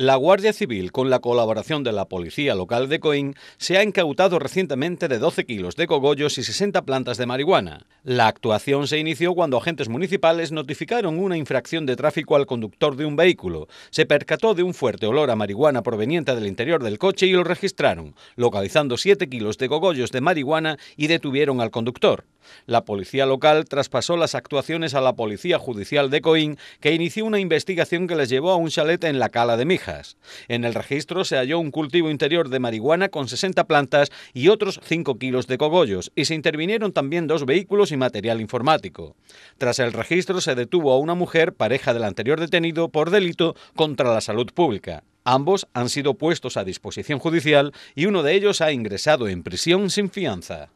La Guardia Civil, con la colaboración de la Policía Local de Coín, se ha incautado recientemente de 12 kilos de cogollos y 60 plantas de marihuana. La actuación se inició cuando agentes municipales notificaron una infracción de tráfico al conductor de un vehículo. Se percató de un fuerte olor a marihuana proveniente del interior del coche y lo registraron, localizando 7 kilos de cogollos de marihuana y detuvieron al conductor. La policía local traspasó las actuaciones a la Policía Judicial de Coín, que inició una investigación que les llevó a un chalet en la Cala de Mijas. En el registro se halló un cultivo interior de marihuana con 60 plantas y otros 5 kilos de cogollos, y se intervinieron también dos vehículos y material informático. Tras el registro se detuvo a una mujer, pareja del anterior detenido, por delito contra la salud pública. Ambos han sido puestos a disposición judicial y uno de ellos ha ingresado en prisión sin fianza.